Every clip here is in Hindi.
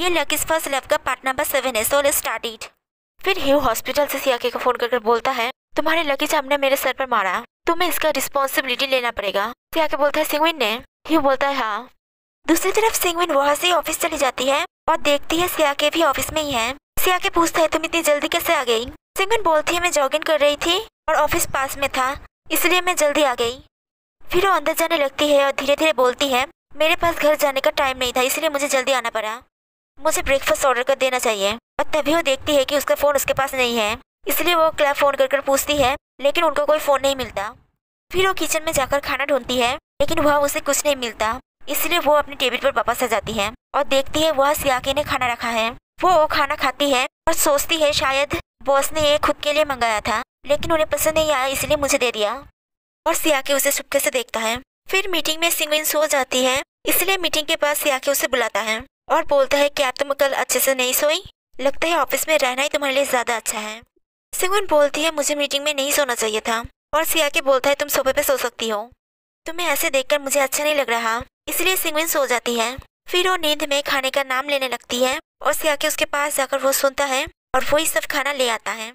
ये लकीज फर्स्ट लव का पार्ट नंबर सेवन है सोल स्टार्ट इट फिर ह्यू हॉस्पिटल से सियाके को फोन करके बोलता है तुम्हारे लकी साहब ने मेरे सर पर मारा तुम्हें इसका रिस्पॉन्सिबिलिटी लेना पड़ेगा सियाके बोलता है सिंगविन ने ही बोलता है हाँ दूसरी तरफ सिंगविन वहाँ से ऑफिस चली जाती है और देखती है सियाके भी ऑफिस में ही है सियाके पूछता है तुम इतनी जल्दी कैसे आ गई सिंगविन बोलती है मैं जॉगिंग कर रही थी और ऑफिस पास में था इसलिए मैं जल्दी आ गई फिर वो अंदर जाने लगती है और धीरे धीरे बोलती है मेरे पास घर जाने का टाइम नहीं था इसलिए मुझे जल्दी आना पड़ा मुझे ब्रेकफास्ट ऑर्डर कर देना चाहिए और तभी वो देखती है कि उसका फ़ोन उसके पास नहीं है इसलिए वो क्लब फ़ोन कर कर पूछती है लेकिन उनको कोई फ़ोन नहीं मिलता फिर वो किचन में जाकर खाना ढूंढती है लेकिन वहाँ उसे कुछ नहीं मिलता इसलिए वो अपने टेबल पर वापस आ जाती है और देखती है वह सियाके ने खाना रखा है वो वो खाना खाती है और सोचती है शायद बॉस ने ये खुद के लिए मंगाया था लेकिन उन्हें पसंद नहीं आया इसलिए मुझे दे दिया और सियाके उसे चुपके से देखता है फिर मीटिंग में सिंगविन सो जाती है इसलिए मीटिंग के बाद सियाके उसे बुलाता है और बोलता है क्या तुम कल अच्छे से नहीं सोई लगता है ऑफिस में रहना ही तुम्हारे लिए ज़्यादा अच्छा है सिंगवन बोलती है मुझे मीटिंग में नहीं सोना चाहिए था और सिया के बोलता है तुम सोफे पे सो सकती हो तुम्हें ऐसे देखकर मुझे अच्छा नहीं लग रहा इसलिए सिंगविन सो जाती है फिर वो नींद में खाने का नाम लेने लगती है और सिया के उसके पास जाकर वो सुनता है और वही सब खाना ले आता है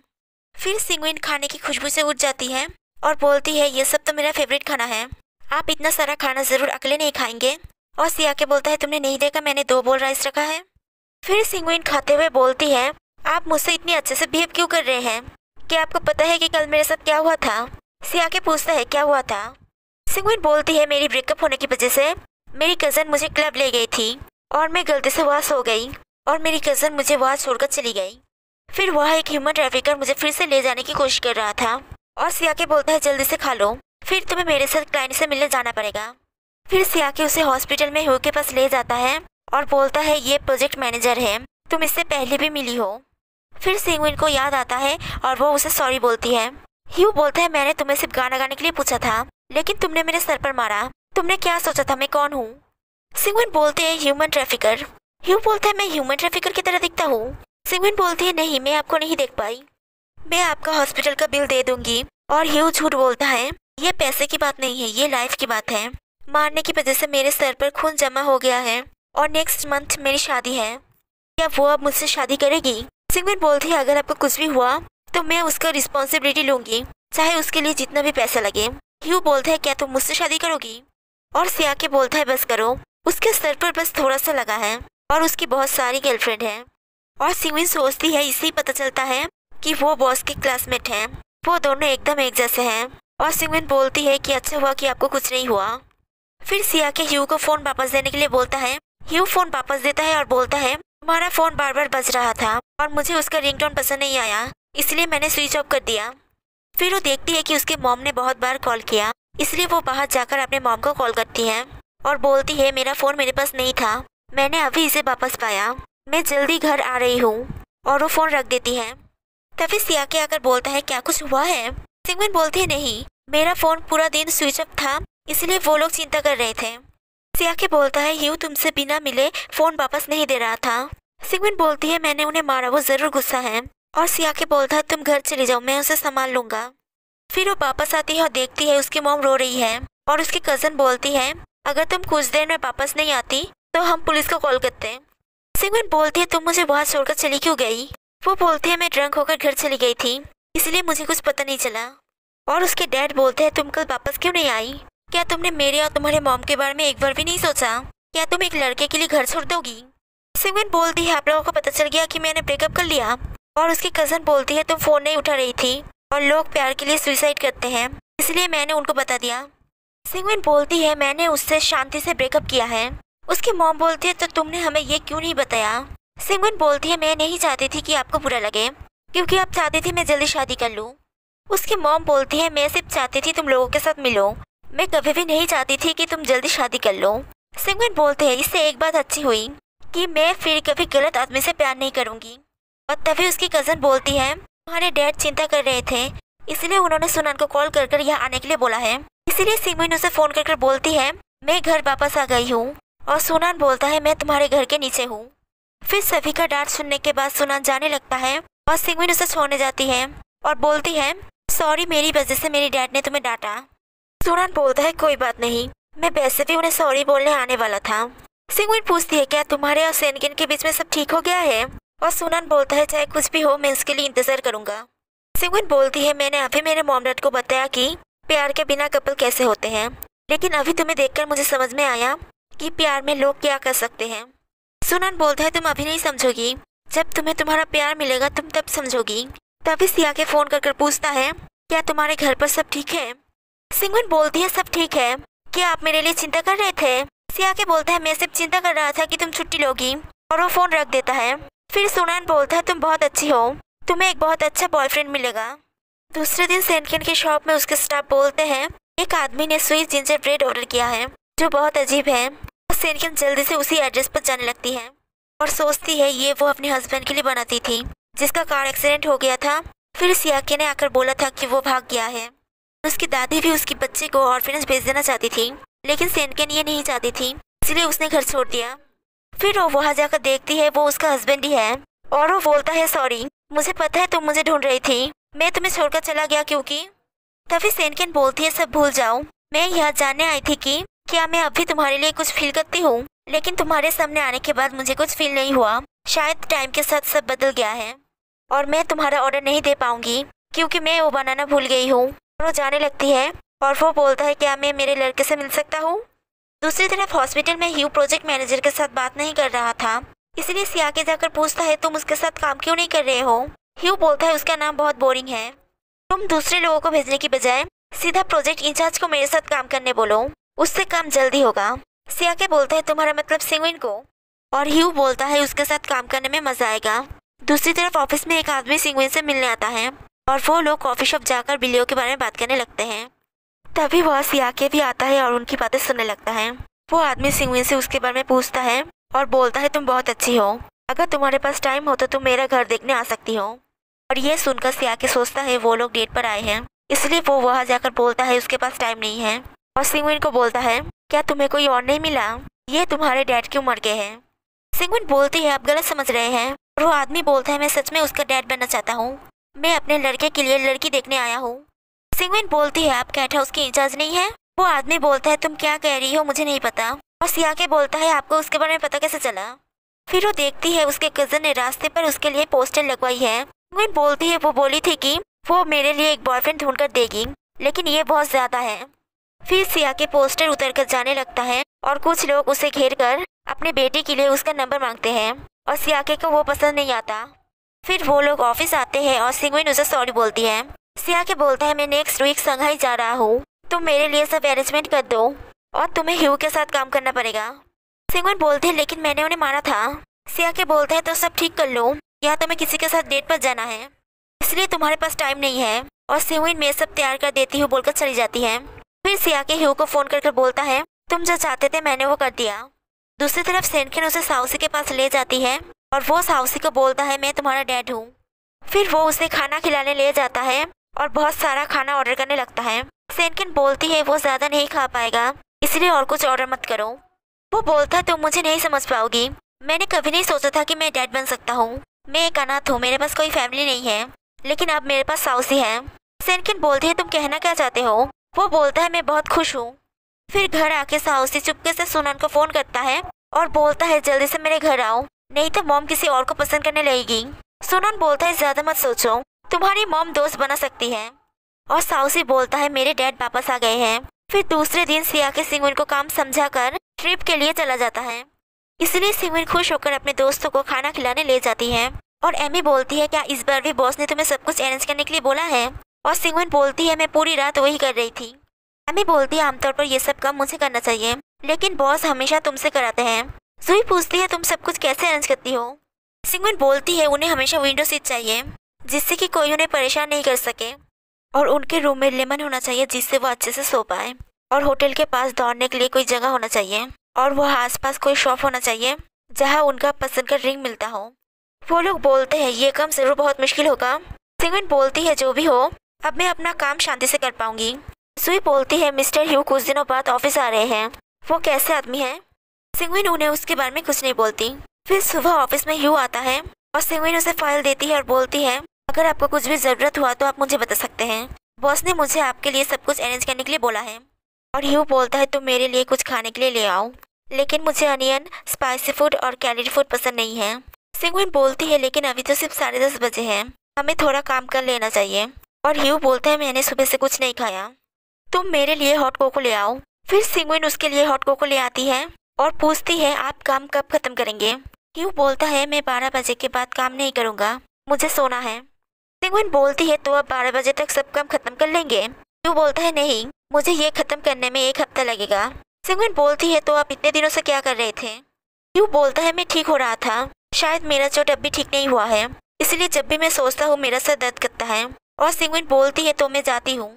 फिर सिंगविन खाने की खुशबू से उठ जाती है और बोलती है ये सब तो मेरा फेवरेट खाना है आप इतना सारा खाना ज़रूर अकेले नहीं खाएंगे और सिया के बोलता है तुमने नहीं देखा मैंने दो बोल राइस रखा है फिर सिंगविन खाते हुए बोलती है आप मुझसे इतने अच्छे से बिहेव क्यों कर रहे हैं क्या आपको पता है कि कल मेरे साथ क्या हुआ था सिया के पूछता है क्या हुआ था सिंगविन बोलती है मेरी ब्रेकअप होने की वजह से मेरी कज़न मुझे क्लब ले गई थी और मैं गलती से वहाँ सो गई और मेरी कज़न मुझे वहाँ छोड़कर चली गई फिर वह एक ह्यूमन ट्रैफिकर मुझे फिर से ले जाने की कोशिश कर रहा था और सिया के बोलता है जल्दी से खा लो फिर तुम्हें मेरे साथ क्लाइंट से मिलने जाना पड़ेगा फिर से आके उसे हॉस्पिटल में हो के पास ले जाता है और बोलता है ये प्रोजेक्ट मैनेजर है तुम इससे पहले भी मिली हो फिर सिंगविन को याद आता है और वो उसे सॉरी बोलती है ह्यू बोलता है मैंने तुम्हें सिर्फ गाना गाने के लिए पूछा था लेकिन तुमने मेरे सर पर मारा तुमने क्या सोचा था मैं कौन हूँ सिंगविन बोलते हैं ह्यूमन ट्रैफिकर ह्यू बोलता है मैं ह्यूमन ट्रैफिकर की तरह दिखता हूँ सिंगविन बोलती है नहीं मैं आपको नहीं देख पाई मैं आपका हॉस्पिटल का बिल दे दूंगी और ह्यू झूठ बोलता है ये पैसे की बात नहीं है ये लाइफ की बात है मारने की वजह से मेरे सर पर खून जमा हो गया है और नेक्स्ट मंथ मेरी शादी है क्या वो अब मुझसे शादी करेगी सिंगविन बोलती है अगर आपको कुछ भी हुआ तो मैं उसका रिस्पॉन्सिबिलिटी लूँगी चाहे उसके लिए जितना भी पैसा लगे ह्यू बोलता है क्या तुम मुझसे शादी करोगी और सिया के बोलता है बस करो उसके सर पर बस थोड़ा सा लगा है और उसकी बहुत सारी गर्लफ्रेंड है और सिंगविन सोचती है इससे ही पता चलता है कि वो बॉस के क्लासमेट हैं वो दोनों एकदम एक जैसे हैं और सिंगविन बोलती है कि अच्छा हुआ कि आपको कुछ नहीं हुआ फिर सिया के ह्यू को फोन वापस देने के लिए बोलता है ह्यू फोन वापस देता है और बोलता है तुम्हारा फोन बार बार बज रहा था और मुझे उसका रिंगटोन पसंद नहीं आया इसलिए मैंने स्विच ऑफ कर दिया फिर वो देखती है कि उसके मॉम ने बहुत बार कॉल किया इसलिए वो बाहर जाकर अपने मॉम को कॉल करती है और बोलती है मेरा फोन मेरे पास नहीं था मैंने अभी इसे वापस पाया मैं जल्दी घर आ रही हूँ और वो फोन रख देती है तभी सिया के आकर बोलता है क्या कुछ हुआ है बोलती है नहीं मेरा फोन पूरा दिन स्विच ऑफ था इसलिए वो लोग चिंता कर रहे थे सिया के बोलता है ह्यू तुमसे बिना मिले फ़ोन वापस नहीं दे रहा था सिगमिन बोलती है मैंने उन्हें मारा वो ज़रूर गुस्सा है और सिया के बोलता है तुम घर चले जाओ मैं उसे संभाल लूँगा फिर वो वापस आती है और देखती है उसकी मोम रो रही है और उसकी कज़न बोलती है अगर तुम कुछ देर में वापस नहीं आती तो हम पुलिस को कॉल करते हैं सिगविन बोलती है तुम मुझे वहाँ छोड़कर चली क्यों गई वो बोलती है मैं ड्रंक होकर घर चली गई थी इसलिए मुझे कुछ पता नहीं चला और उसके डैड बोलते हैं तुम कल वापस क्यों नहीं आई क्या तुमने मेरे और तुम्हारे मॉम के बारे में एक बार भी नहीं सोचा क्या तुम एक लड़के के लिए घर छोड़ दोगी सिमरन बोलती है आप लोगों को पता चल गया कि मैंने ब्रेकअप कर लिया और उसकी कज़न बोलती है तुम फ़ोन नहीं उठा रही थी और लोग प्यार के लिए सुसाइड करते हैं इसलिए मैंने उनको बता दिया सिंगविन बोलती है मैंने उससे शांति से ब्रेकअप किया है उसकी मॉम बोलती है तो तुमने हमें ये क्यों नहीं बताया सिंगविन बोलती है मैं नहीं चाहती थी कि आपको बुरा लगे क्योंकि आप चाहती थी मैं जल्दी शादी कर लूँ उसकी मॉम बोलती है मैं सिर्फ चाहती थी तुम लोगों के साथ मिलो मैं कभी भी नहीं चाहती थी कि तुम जल्दी शादी कर लो सिंगमिन बोलते हैं इससे एक बात अच्छी हुई कि मैं फिर कभी गलत आदमी से प्यार नहीं करूंगी और तभी उसकी कज़न बोलती है तुम्हारे डैड चिंता कर रहे थे इसलिए उन्होंने सुनन को कॉल कर कर यहाँ आने के लिए बोला है इसीलिए सिंगमिन उसे फ़ोन कर कर बोलती है मैं घर वापस आ गई हूँ और सुनान बोलता है मैं तुम्हारे घर के नीचे हूँ फिर सभी का डांट सुनने के बाद सुनान जाने लगता है और सिंगमिन उसे छोड़ने जाती है और बोलती है सॉरी मेरी वजह से मेरे डैड ने तुम्हें डांटा सूरन बोलता है कोई बात नहीं मैं वैसे भी उन्हें सॉरी बोलने आने वाला था सिंगविन पूछती है क्या तुम्हारे और सेनगिन के बीच में सब ठीक हो गया है और सुनन बोलता है चाहे कुछ भी हो मैं इसके लिए इंतजार करूंगा सिंगविन बोलती है मैंने अभी मेरे मोम को बताया कि प्यार के बिना कपल कैसे होते हैं लेकिन अभी तुम्हें देखकर मुझे समझ में आया कि प्यार में लोग क्या कर सकते हैं सुनन बोलता है तुम अभी नहीं समझोगी जब तुम्हें तुम्हारा प्यार मिलेगा तुम तब समझोगी तभी सिया के फ़ोन कर कर पूछता है क्या तुम्हारे घर पर सब ठीक है सिंगवन बोलती है सब ठीक है क्या आप मेरे लिए चिंता कर रहे थे सिया के बोलता है मैं सिर्फ चिंता कर रहा था कि तुम छुट्टी लोगी और वो फोन रख देता है फिर सुनान बोलता है तुम बहुत अच्छी हो तुम्हें एक बहुत अच्छा बॉयफ्रेंड मिलेगा दूसरे दिन सेंटकिन के शॉप में उसके स्टाफ बोलते हैं एक आदमी ने स्वीट जिंजर ब्रेड ऑर्डर किया है जो बहुत अजीब है और तो सेंटकिन जल्दी से उसी एड्रेस पर जाने लगती है और सोचती है ये वो अपने हस्बैंड के लिए बनाती थी जिसका कार एक्सीडेंट हो गया था फिर सियाके ने आकर बोला था कि वो भाग गया है उसकी दादी भी उसकी बच्चे को ऑर्फिनेज भेज देना चाहती थी लेकिन सेनकेन ये नहीं चाहती थी इसलिए उसने घर छोड़ दिया फिर वो वहाँ जाकर देखती है वो उसका हस्बैंड ही है और वो बोलता है सॉरी मुझे पता है तुम मुझे ढूंढ रही थी मैं तुम्हें छोड़कर चला गया क्योंकि तभी सेनकेन बोलती है सब भूल जाओ मैं यह जानने आई थी कि क्या मैं अभी तुम्हारे लिए कुछ फील करती हूँ लेकिन तुम्हारे सामने आने के बाद मुझे कुछ फील नहीं हुआ शायद टाइम के साथ सब बदल गया है और मैं तुम्हारा ऑर्डर नहीं दे पाऊंगी क्योंकि मैं वो बनाना भूल गई हूँ वो जाने लगती है और वो बोलता है क्या हाँ, मैं मेरे लड़के से मिल सकता हूँ दूसरी तरफ हॉस्पिटल में ह्यू प्रोजेक्ट मैनेजर के साथ बात नहीं कर रहा था इसलिए सिया के जाकर पूछता है तुम उसके साथ काम क्यों नहीं कर रहे हो ह्यू बोलता है उसका नाम बहुत बोरिंग है तुम दूसरे लोगों को भेजने की बजाय सीधा प्रोजेक्ट इंचार्ज को मेरे साथ काम करने बोलो उससे काम जल्दी होगा सिया के बोलता है तुम्हारा मतलब सिंगविन को और ह्यू बोलता है उसके साथ काम करने में मजा आएगा दूसरी तरफ ऑफिस में एक आदमी सिंगविन से मिलने आता है और वो लोग कॉफ़ी शॉप जाकर बिल्लियों के बारे में बात करने लगते हैं तभी वह सिया के भी आता है और उनकी बातें सुनने लगता है वो आदमी सिंगविन से उसके बारे में पूछता है और बोलता है तुम बहुत अच्छी हो अगर तुम्हारे पास टाइम हो तो तुम मेरा घर देखने आ सकती हो और ये सुनकर के सोचता है वो लोग डेट पर आए हैं इसलिए वो वहाँ जाकर बोलता है उसके पास टाइम नहीं है और सिंगविन को बोलता है क्या तुम्हें कोई और नहीं मिला ये तुम्हारे डैड की उम्र के हैं सिंगविन बोलती है आप गलत समझ रहे हैं और वो आदमी बोलता है मैं सच में उसका डैड बनना चाहता हूँ मैं अपने लड़के के लिए लड़की देखने आया हूँ सिंगविन बोलती है आप कैट हाउस की इंचार्ज नहीं है वो आदमी बोलता है तुम क्या कह रही हो मुझे नहीं पता और सिया के बोलता है आपको उसके बारे में पता कैसे चला फिर वो देखती है उसके कजन ने रास्ते पर उसके लिए पोस्टर लगवाई है सिंगविन बोलती है वो बोली थी कि वो मेरे लिए एक बॉयफ्रेंड ढूंढ कर देगी लेकिन ये बहुत ज़्यादा है फिर सिया के पोस्टर उतर कर जाने लगता है और कुछ लोग उसे घेर कर अपने बेटे के लिए उसका नंबर मांगते हैं और सियाके को वो पसंद नहीं आता फिर वो लोग ऑफिस आते हैं और सिंगविन उसे सॉरी बोलती है सिया के बोलता है मैं नेक्स्ट वीक संघाई जा रहा हूँ तुम मेरे लिए सब अरेंजमेंट कर दो और तुम्हें ह्यू के साथ काम करना पड़ेगा सिंगविन बोलते हैं लेकिन मैंने उन्हें मारा था सिया के बोलते हैं तो सब ठीक कर लो या तुम्हें तो किसी के साथ डेट पर जाना है इसलिए तुम्हारे पास टाइम नहीं है और सिंगविन मैं सब तैयार कर देती हूँ बोलकर चली जाती है फिर सिया के ह्यू को फ़ोन कर बोलता है तुम जो चाहते थे मैंने वो कर दिया दूसरी तरफ सेनखिन उसे साउसी के पास ले जाती है और वो साउसी को बोलता है मैं तुम्हारा डैड हूँ फिर वो उसे खाना खिलाने ले जाता है और बहुत सारा खाना ऑर्डर करने लगता है सेनकिन बोलती है वो ज़्यादा नहीं खा पाएगा इसलिए और कुछ ऑर्डर मत करो वो बोलता है तुम मुझे नहीं समझ पाओगी मैंने कभी नहीं सोचा था कि मैं डैड बन सकता हूँ मैं एक अनाथ हूँ मेरे पास कोई फैमिली नहीं है लेकिन अब मेरे पास साउसी है सेनकिन बोलती है तुम कहना क्या चाहते हो वो बोलता है मैं बहुत खुश हूँ फिर घर आके साउसी चुपके से सुनन को फ़ोन करता है और बोलता है जल्दी से मेरे घर आओ नहीं तो मॉम किसी और को पसंद करने लगेगी सुनन बोलता है ज्यादा मत सोचो तुम्हारी मॉम दोस्त बना सकती है और साउसी बोलता है मेरे डैड वापस आ गए हैं फिर दूसरे दिन सिया के सिंगविन को काम समझा कर ट्रिप के लिए चला जाता है इसलिए सिंगविन खुश होकर अपने दोस्तों को खाना खिलाने ले जाती है और एमी बोलती है क्या इस बार भी बॉस ने तुम्हें सब कुछ अरेंज करने के लिए बोला है और सिंगविन बोलती है मैं पूरी रात वही कर रही थी एमी बोलती है आमतौर पर यह सब काम मुझे करना चाहिए लेकिन बॉस हमेशा तुमसे कराते हैं सुई पूछती है तुम सब कुछ कैसे अरेंज करती हो सिंगविन बोलती है उन्हें हमेशा विंडो सीट चाहिए जिससे कि कोई उन्हें परेशान नहीं कर सके और उनके रूम में लेमन होना चाहिए जिससे वो अच्छे से सो पाए और होटल के पास दौड़ने के लिए कोई जगह होना चाहिए और वह आसपास कोई शॉप होना चाहिए जहाँ उनका पसंद का रिंग मिलता हो वो लोग बोलते हैं ये काम जरूर बहुत मुश्किल होगा सिंगविन बोलती है जो भी हो अब मैं अपना काम शांति से कर पाऊंगी सुई बोलती है मिस्टर ह्यू कुछ दिनों बाद ऑफिस आ रहे हैं वो कैसे आदमी है सिंगविन उन्हें उसके बारे में कुछ नहीं बोलती फिर सुबह ऑफिस में यू आता है और सिंगविन उसे फाइल देती है और बोलती है अगर आपको कुछ भी ज़रूरत हुआ तो आप मुझे बता सकते हैं बॉस ने मुझे आपके लिए सब कुछ अरेंज करने के लिए बोला है और यू बोलता है तुम तो मेरे लिए कुछ खाने के लिए ले आओ लेकिन मुझे अनियन स्पाइसी फूड और कैलरी फूड पसंद नहीं है सिंगविन बोलती है लेकिन अभी तो सिर्फ साढ़े दस बजे हैं हमें थोड़ा काम कर लेना चाहिए और ह्यू बोलता है मैंने सुबह से कुछ नहीं खाया तुम मेरे लिए हॉट कोको ले आओ फिर सिंगविन उसके लिए हॉट कोको ले आती है और पूछती है आप काम कब खत्म करेंगे क्यों बोलता है मैं बारह बजे के बाद काम नहीं करूँगा मुझे सोना है सिंगविन बोलती है तो आप बारह बजे तक सब काम खत्म कर लेंगे क्यों बोलता है नहीं मुझे ये खत्म करने में एक हफ्ता लगेगा सिंगविन बोलती है तो आप इतने दिनों से क्या कर रहे थे क्यों बोलता है मैं ठीक हो रहा था शायद मेरा चोट अब भी ठीक नहीं हुआ है इसलिए जब भी मैं सोचता हूँ मेरा सर दर्द करता है और सिंगविन बोलती है तो मैं जाती हूँ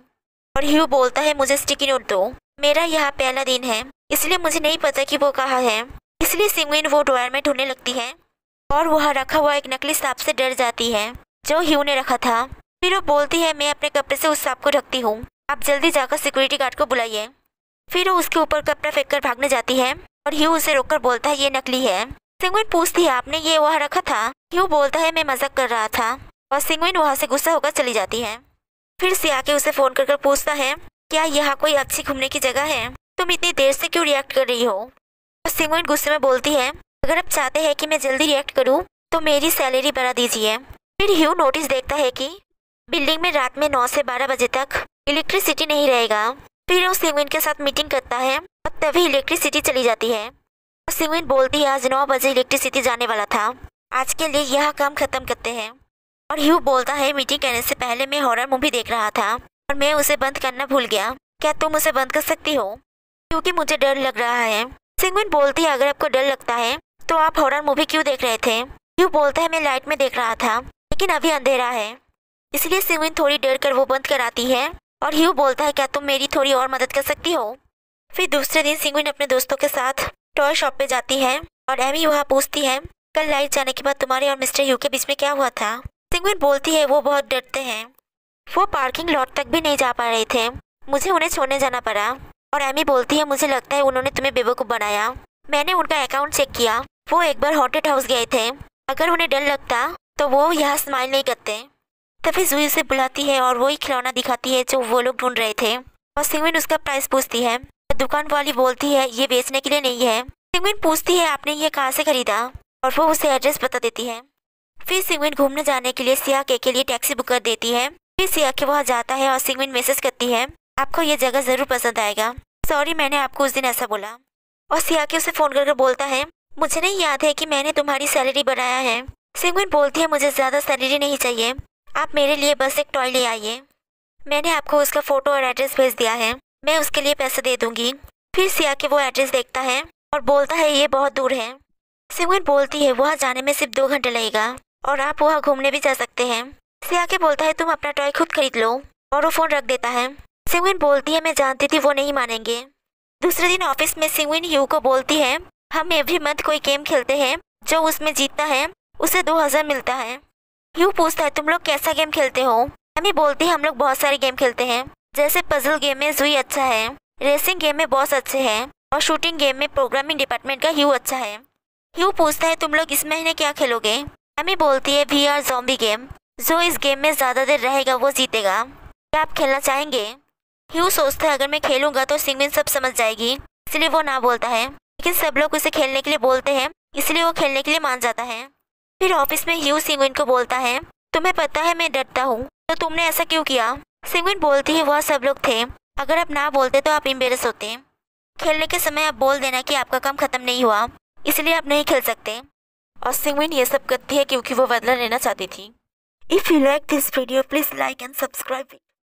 और ह्यू बोलता है मुझे स्टिकी नोट दो मेरा यह पहला दिन है इसलिए मुझे नहीं पता कि वो कहाँ है इसलिए सिंगविन वो ड्रॉयर में ढूंढने लगती है और वह रखा हुआ एक नकली सांप से डर जाती है जो ह्यू ने रखा था फिर वो बोलती है मैं अपने कपड़े से उस सांप को ढकती हूँ आप जल्दी जाकर सिक्योरिटी गार्ड को बुलाइए फिर वो उसके ऊपर कपड़ा फेंक कर भागने जाती है और ह्यू उसे रोककर बोलता है ये नकली है सिंगविन पूछती है आपने ये वहाँ रखा था ह्यू बोलता है मैं मजाक कर रहा था और सिंगविन वहाँ से गुस्सा होकर चली जाती है फिर से आके उसे फ़ोन कर कर पूछता है क्या यहाँ कोई अच्छी घूमने की जगह है तुम इतनी देर से क्यों रिएक्ट कर रही हो और तो सिंगविन गुस्से में बोलती है अगर आप चाहते हैं कि मैं जल्दी रिएक्ट करूँ तो मेरी सैलरी बढ़ा दीजिए फिर ह्यू नोटिस देखता है कि बिल्डिंग में रात में नौ से बारह बजे तक इलेक्ट्रिसिटी नहीं रहेगा फिर वो सिमोइन के साथ मीटिंग करता है और तभी इलेक्ट्रिसिटी चली जाती है और तो सिंगविन बोलती है आज नौ बजे इलेक्ट्रिसिटी जाने वाला था आज के लिए यह काम खत्म करते हैं और ह्यू बोलता है मीटिंग करने से पहले मैं हॉरर मूवी देख रहा था और मैं उसे बंद करना भूल गया क्या तुम उसे बंद कर सकती हो क्योंकि मुझे डर लग रहा है सिंगविन बोलती है अगर आपको डर लगता है तो आप हॉरर मूवी क्यों देख रहे थे यू बोलता है मैं लाइट में देख रहा था लेकिन अभी अंधेरा है इसलिए सिंगविन थोड़ी डर कर वो बंद कराती है और ह्यू बोलता है क्या तुम मेरी थोड़ी और मदद कर सकती हो फिर दूसरे दिन सिंगविन अपने दोस्तों के साथ टॉय शॉप पे जाती है और एमी वहाँ पूछती है कल लाइट जाने के बाद तुम्हारे और मिस्टर ह्यू के बीच में क्या हुआ था सिंगविन बोलती है वो बहुत डरते हैं वो पार्किंग लॉट तक भी नहीं जा पा रहे थे मुझे उन्हें छोड़ने जाना पड़ा और एमी बोलती है मुझे लगता है उन्होंने तुम्हें बेवकूफ़ बनाया मैंने उनका अकाउंट चेक किया वो एक बार हॉटेड हाउस गए थे अगर उन्हें डर लगता तो वो यहाँ स्माइल नहीं करते तभी जूही उसे बुलाती है और वही खिलौना दिखाती है जो वो लोग ढूंढ रहे थे और सिंगविन उसका प्राइस पूछती है दुकान वाली बोलती है ये बेचने के लिए नहीं है सिंगविन पूछती है आपने ये कहाँ से खरीदा और वो उसे एड्रेस बता देती है फिर सिंगविन घूमने जाने के लिए सिया के, के लिए टैक्सी बुक कर देती है फिर सिया के वहाँ जाता है और सिंगविन मैसेज करती है आपको ये जगह ज़रूर पसंद आएगा सॉरी मैंने आपको उस दिन ऐसा बोला और सिया के उसे फ़ोन करके बोलता है मुझे नहीं याद है कि मैंने तुम्हारी सैलरी बढ़ाया है सिंगविन बोलती है मुझे ज़्यादा सैलरी नहीं चाहिए आप मेरे लिए बस एक टॉय ले आइए मैंने आपको उसका फ़ोटो और एड्रेस भेज दिया है मैं उसके लिए पैसे दे दूंगी फिर सिया के वो एड्रेस देखता है और बोलता है ये बहुत दूर है सिंगविन बोलती है वहाँ जाने में सिर्फ दो घंटे लगेगा और आप वहाँ घूमने भी जा सकते हैं सिया के बोलता है तुम अपना टॉय खुद खरीद लो और वो फ़ोन रख देता है सिंगविन बोलती है मैं जानती थी वो नहीं मानेंगे दूसरे दिन ऑफिस में सिंगविन यू को बोलती है हम एवरी मंथ कोई गेम खेलते हैं जो उसमें जीतता है उसे दो हज़ार मिलता है यू पूछता है तुम लोग कैसा गेम खेलते हो हमी बोलती है हम लोग बहुत सारे गेम खेलते हैं जैसे पजल गेम में जुई अच्छा है रेसिंग गेम में बॉस अच्छे हैं और शूटिंग गेम में प्रोग्रामिंग डिपार्टमेंट का यू अच्छा है यू पूछता है तुम लोग इस महीने क्या खेलोगे हमी बोलती है वी आर जॉम्बी गेम जो इस गेम में ज़्यादा देर रहेगा वो जीतेगा क्या आप खेलना चाहेंगे ह्यू सोचता है अगर मैं खेलूंगा तो सिंगविन सब समझ जाएगी इसलिए वो ना बोलता है लेकिन सब लोग उसे खेलने के लिए बोलते हैं इसलिए वो खेलने के लिए मान जाता है फिर ऑफिस में ह्यू सिंगविन को बोलता है तुम्हें पता है मैं डरता हूँ तो तुमने ऐसा क्यों किया सिंगविन बोलती ही वह सब लोग थे अगर आप ना बोलते तो आप इम्बेरस होते खेलने के समय आप बोल देना कि आपका काम खत्म नहीं हुआ इसलिए आप नहीं खेल सकते और सिंगविन ये सब करती है क्योंकि वो बदला लेना चाहती थी if you like this video please like and subscribe